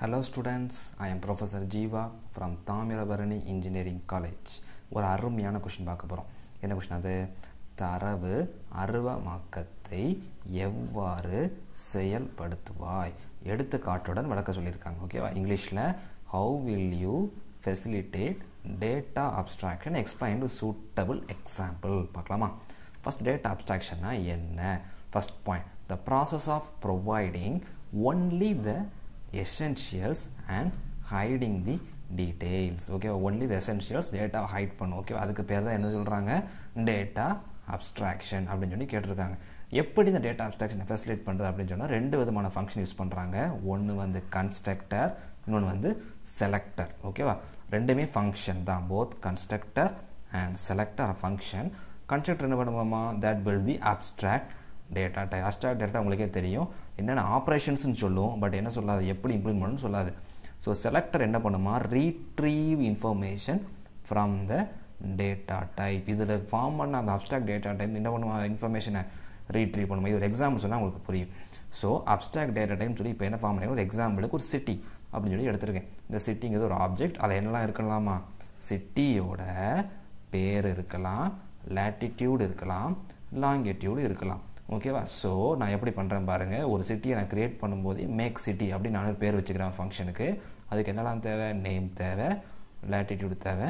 hello students I am professor Jeeva from Thamirabarani engineering college ஒரு அருமையான question பார்க்க போகிறோம் என்ன கொஷின் அது தரவு அருவமாக்கத்தை எவ்வாறு செயல்படுத்துவாய் எடுத்துக்காட்டுடன் விளக்க சொல்லியிருக்காங்க ஓகேவா இங்கிலீஷில் how will you facilitate data abstraction explain to suitable example பார்க்கலாமா ஃபஸ்ட் டேட்டா அப்ட்ராக்ஷன்னா என்ன first point the process of providing only the essentials and hiding the details ஓகேவா ஒன்லி தி எசென்ஷியல்ஸ் டேட்டாவை ஹைட் பண்ணும் ஓகேவா அதுக்கு பேர் தான் என்ன சொல்கிறாங்க டேட்டா அப்ஸ்ட்ராக்ஷன் அப்படின்னு சொல்லி கேட்டிருக்காங்க எப்படி இந்த டேட்டா அப்ஸ்ட்ராக்ஷனை ஃபெசிலேட் பண்ணுறது அப்படின்னு சொன்னால் ரெண்டு விதமான ஃபங்க்ஷன் யூஸ் பண்ணுறாங்க ஒன்று வந்து கன்ஸ்ட்ரக்டர் இன்னொன்று வந்து செலக்டர் ஓகேவா ரெண்டுமே ஃபங்க்ஷன் தான் both constructor and selector function constructor என்ன பண்ணுவோமா that will be abstract data அஸ்டா டேட்டா உங்களுக்கே தெரியும் என்னென்ன ஆப்ரேஷன்ஸ்னு சொல்லும் பட் என்ன சொல்லாது எப்படி இம்ப்ளிமெண்ட் பண்ணணும்னு சொல்லாது ஸோ செலக்டர் என்ன பண்ணுமா retrieve information from the data type இதில் ஃபார்ம் பண்ண அந்த அப்டாக் டேட்டா டைப் என்ன பண்ணுவோம் இன்ஃபர்மேஷனை ரீட்ரீவ் பண்ணுவோம் இது ஒரு எக்ஸாம்பிள் சொன்னால் உங்களுக்கு புரியும் ஸோ அப்டாக் டேட்டா டைம் சொல்லி இப்போ என்ன ஃபார்ம் பண்ணி ஒரு எக்ஸாம்பிளுக்கு ஒரு சிட்டி அப்படின்னு சொல்லி எடுத்திருக்கேன் இந்த சிட்டிங்கிறது ஒரு ஆப்ஜெக்ட் அதில் என்னெல்லாம் இருக்கலாமா சிட்டியோட பேர் இருக்கலாம் லேட்டிடியூடு இருக்கலாம் லாங்கிடியூடு இருக்கலாம் ஓகேவா ஸோ நான் எப்படி பண்ணுறேன் பாருங்கள் ஒரு சிட்டியை நான் க்ரியேட் பண்ணும்போது மேக் சிட்டி அப்படின்னு நானும் பேர் வச்சுக்கிறேன் ஃபங்க்ஷனுக்கு அதுக்கு என்னெல்லாம் தேவை நேம் தேவை லேட்டிடியூடு தேவை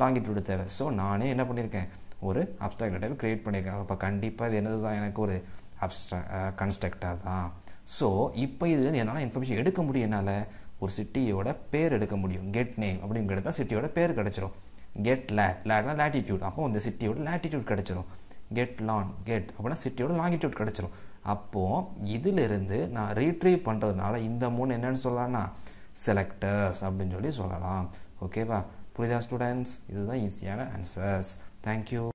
லாங்கிடியூடு தேவை ஸோ நானே என்ன பண்ணியிருக்கேன் ஒரு அப்ட்ராக்ட் டைப் க்ரியேட் பண்ணியிருக்கேன் அப்போ கண்டிப்பாக இது என்னது தான் எனக்கு ஒரு அப்ஸ்ட்ரா கன்ஸ்ட்ரக்டாக தான் ஸோ இப்போ இதுலேருந்து என்னால் இன்ஃபர்மேஷன் எடுக்க முடியும் என்னால் ஒரு சிட்டியோட பேர் எடுக்க முடியும் கெட் நேம் அப்படின்னு கிடைத்தா சிட்டியோட பேர் கிடச்சிரும் கெட் லேட் லேட்னா லேட்டிடியூட் அப்போ இந்த சிட்டியோட லேட்டிடியூட் கிடச்சிரும் கெட் லான் கெட் அப்படின்னா சிட்டியோட லாங்கிடியூட் கிடச்சிரும் அப்போது இதிலிருந்து நான் ரீட்ரீவ் பண்ணுறதுனால இந்த மூணு என்னென்னு சொல்லலாம்னா செலக்டர்ஸ் அப்படின்னு சொல்லி சொல்லலாம் ஓகேவா புரியுதா ஸ்டூடெண்ட்ஸ் இதுதான் ஈஸியான ஆன்சர்ஸ் தேங்க்யூ